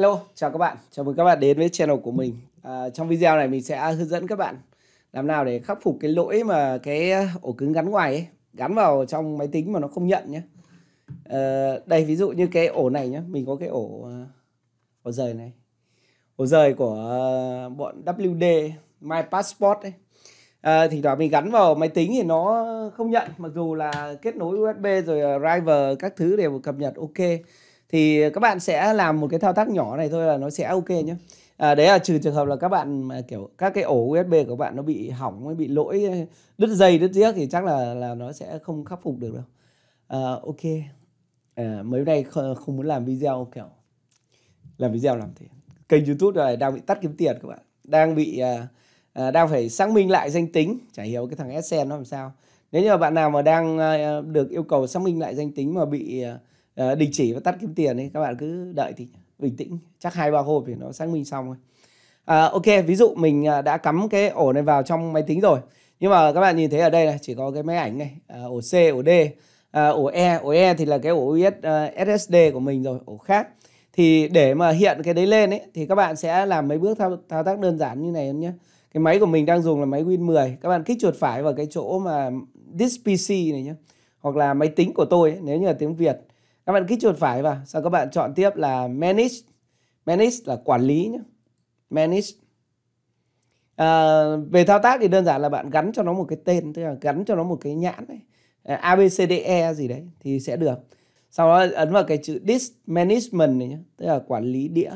Hello, chào các bạn. Chào mừng các bạn đến với channel của mình. À, trong video này mình sẽ hướng dẫn các bạn làm nào để khắc phục cái lỗi mà cái ổ cứng gắn ngoài ấy, gắn vào trong máy tính mà nó không nhận nhé. À, ờ, đây ví dụ như cái ổ này nhé, mình có cái ổ ờ, ổ rời này, ổ rời của ờ, bọn WD My Passport ấy. À, thì đó mình gắn vào máy tính thì nó không nhận mặc dù là kết nối USB rồi driver các thứ đều cập nhật ok thì các bạn sẽ làm một cái thao tác nhỏ này thôi là nó sẽ ok nhé à, đấy là trừ trường hợp là các bạn kiểu các cái ổ USB của bạn nó bị hỏng bị lỗi ờ, đứt dây đứt tiếc thì chắc là là nó sẽ không khắc phục được đâu à, ok à, mấy nay không, muốn làm video kiểu làm video làm thế kênh YouTube này đang bị tắt kiếm tiền các bạn đang bị à, à, đang phải xác minh lại danh tính chả hiểu cái thằng Sen nó làm sao nếu như bạn nào mà đang à, được yêu cầu xác minh lại danh tính mà bị à, à, đình chỉ và tắt kiếm tiền ấy các bạn cứ đợi thì bình tĩnh chắc hai ba hôm thì nó xác minh xong rồi à, ờ, ok ví dụ mình à, đã cắm cái ổ này vào trong máy tính rồi nhưng mà các bạn nhìn thấy ở đây này chỉ có cái máy ảnh này à, ổ C ổ D à, ổ E ổ E thì là cái ổ US, uh, SSD của mình rồi ổ khác thì để mà hiện cái đấy lên ấy thì các bạn sẽ làm mấy bước thao, thao tác đơn giản như này nhé cái máy của mình đang dùng là máy Win 10 các bạn kích chuột phải vào cái chỗ mà this PC này nhé hoặc là máy tính của tôi ấy, nếu như là tiếng Việt các bạn kích chuột phải vào sau các bạn chọn tiếp là manage manage là quản lý nhé manage à, về thao tác thì đơn giản là bạn gắn cho nó một cái tên tức là gắn cho nó một cái nhãn ấy. Ờ, e gì đấy thì sẽ được sau đó ấn vào cái chữ disk management này nhé tức là quản lý đĩa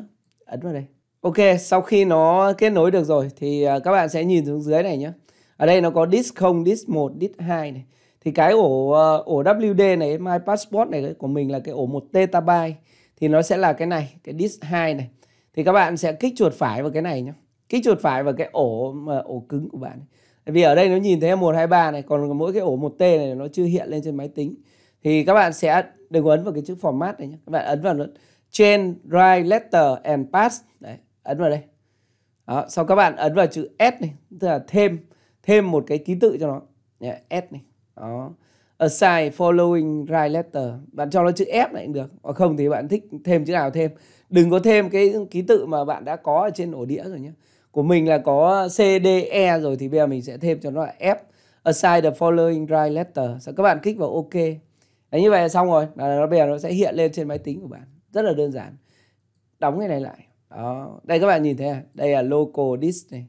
ấn vào đây ok sau khi nó kết nối được rồi thì à, các bạn sẽ nhìn xuống dưới này nhé ở đây nó có disk 0 disk 1 disk 2 này thì cái ổ ờ, ổ WD này My Passport này của mình là cái ổ 1 terabyte thì nó sẽ là cái này cái disk 2 này thì các bạn sẽ kích chuột phải vào cái này nhé kích chuột phải vào cái ổ mà ổ cứng của bạn Tại vì ở đây nó nhìn thấy một hai ba này còn mỗi cái ổ 1T này nó chưa hiện lên trên máy tính thì các bạn sẽ đừng ấn vào cái chữ format này nhé các bạn ấn vào nó change write letter and pass đấy ấn vào đây đó, sau các bạn ấn vào chữ S này tức là thêm thêm một cái ký tự cho nó S này đó aside following right letter bạn cho nó chữ f lại cũng được hoặc không thì bạn thích thêm chữ nào thêm đừng có thêm cái ký tự mà bạn đã có ở trên ổ đĩa rồi nhé của mình là có c d e rồi thì bây giờ mình sẽ thêm cho nó là f aside the following right letter sau các bạn kích vào ok Đấy, như vậy là xong rồi là nó bây giờ nó sẽ hiện lên trên máy tính của bạn rất là đơn giản đóng cái này lại đó đây các bạn nhìn thấy à đây là local disk này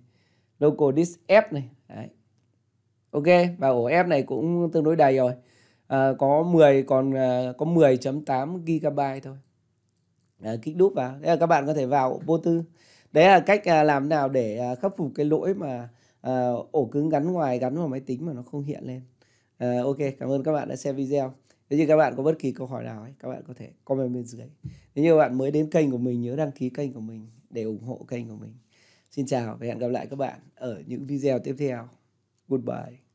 local disk f này Đấy. Ok và ổ F này cũng tương đối đầy rồi. À, có 10 còn à, có 10.8 GB thôi. À, kích đúp vào. Thế là các bạn có thể vào vô tư. Đấy là cách à, làm nào để à, khắc phục cái lỗi mà à, ổ cứng gắn ngoài gắn vào máy tính mà nó không hiện lên. À, ok, cảm ơn các bạn đã xem video. Nếu như các bạn có bất kỳ câu hỏi nào ấy, các bạn có thể comment bên dưới. Nếu như bạn mới đến kênh của mình, nhớ đăng ký kênh của mình để ủng hộ kênh của mình. Xin chào và hẹn gặp lại các bạn ở những video tiếp theo. Goodbye.